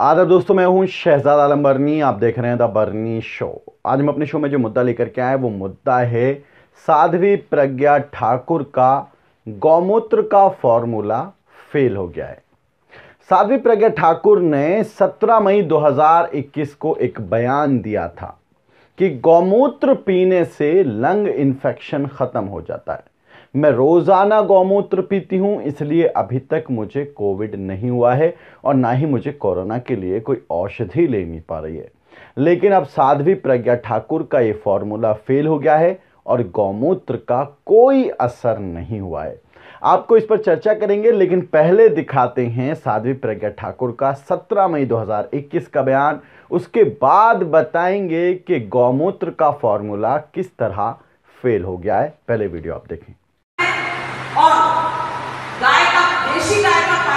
आदर दोस्तों मैं हूं शहजाद आलम बर्नी आप देख रहे हैं द बर्नी शो आज हम अपने शो में जो मुद्दा लेकर के आए वो मुद्दा है साध्वी प्रज्ञा ठाकुर का गौमूत्र का फॉर्मूला फेल हो गया है साध्वी प्रज्ञा ठाकुर ने 17 मई 2021 को एक बयान दिया था कि गौमूत्र पीने से लंग इन्फेक्शन ख़त्म हो जाता है मैं रोज़ाना गौमूत्र पीती हूँ इसलिए अभी तक मुझे कोविड नहीं हुआ है और ना ही मुझे कोरोना के लिए कोई औषधि लेनी पा रही है लेकिन अब साध्वी प्रज्ञा ठाकुर का ये फॉर्मूला फेल हो गया है और गौमूत्र का कोई असर नहीं हुआ है आपको इस पर चर्चा करेंगे लेकिन पहले दिखाते हैं साध्वी प्रज्ञा ठाकुर का 17 मई 2021 का बयान उसके बाद बताएंगे कि गौमूत्र का फॉर्मूला किस तरह फेल हो गया है पहले वीडियो आप देखें Is she back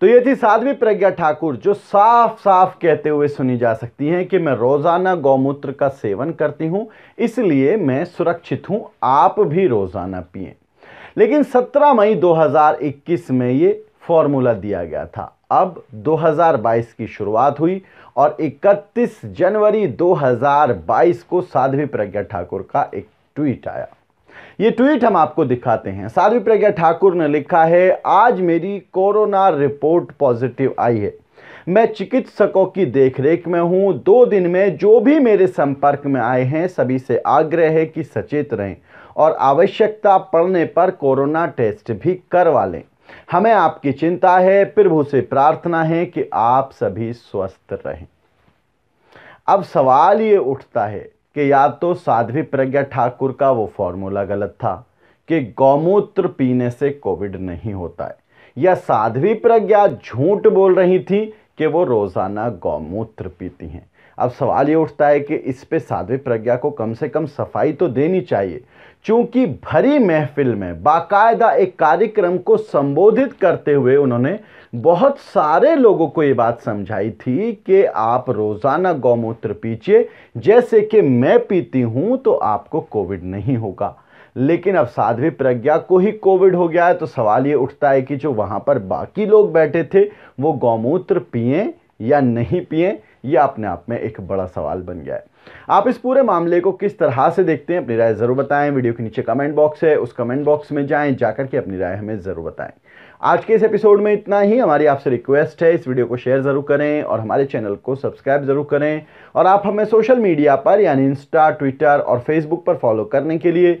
तो ये थी साध्वी प्रज्ञा ठाकुर जो साफ साफ कहते हुए सुनी जा सकती हैं कि मैं रोज़ाना गौमूत्र का सेवन करती हूँ इसलिए मैं सुरक्षित हूँ आप भी रोज़ाना पिए लेकिन 17 मई 2021 में ये फॉर्मूला दिया गया था अब 2022 की शुरुआत हुई और 31 जनवरी 2022 को साध्वी प्रज्ञा ठाकुर का एक ट्वीट आया ये ट्वीट हम आपको दिखाते हैं साध्वी प्रज्ञा ठाकुर ने लिखा है आज मेरी कोरोना रिपोर्ट पॉजिटिव आई है मैं चिकित्सकों की देखरेख में हूँ दो दिन में जो भी मेरे संपर्क में आए हैं सभी से आग्रह है कि सचेत रहें और आवश्यकता पड़ने पर कोरोना टेस्ट भी करवा लें हमें आपकी चिंता है प्रभु से प्रार्थना है कि आप सभी स्वस्थ रहें अब सवाल ये उठता है कि या तो साध्वी प्रज्ञा ठाकुर का वो फॉर्मूला गलत था कि गौमूत्र पीने से कोविड नहीं होता है या साध्वी प्रज्ञा झूठ बोल रही थी कि वो रोज़ाना गौमूत्र पीती हैं अब सवाल ये उठता है कि इस पे साध्वी प्रज्ञा को कम से कम सफाई तो देनी चाहिए क्योंकि भरी महफिल में बाकायदा एक कार्यक्रम को संबोधित करते हुए उन्होंने बहुत सारे लोगों को ये बात समझाई थी कि आप रोज़ाना गौमूत्र पीजिए जैसे कि मैं पीती हूँ तो आपको कोविड नहीं होगा लेकिन अब साध्वी प्रज्ञा को ही कोविड हो गया है तो सवाल ये उठता है कि जो वहाँ पर बाकी लोग बैठे थे वो गौमूत्र पिए या नहीं पिए यह अपने आप में एक बड़ा सवाल बन गया है आप इस पूरे मामले को किस तरह से देखते हैं अपनी राय ज़रूर बताएं वीडियो के नीचे कमेंट बॉक्स है उस कमेंट बॉक्स में जाएं जाकर के अपनी राय हमें ज़रूर बताएं आज के इस एपिसोड में इतना ही हमारी आपसे रिक्वेस्ट है इस वीडियो को शेयर ज़रूर करें और हमारे चैनल को सब्सक्राइब ज़रूर करें और आप हमें सोशल मीडिया पर यानी इंस्टा ट्विटर और फेसबुक पर फॉलो करने के लिए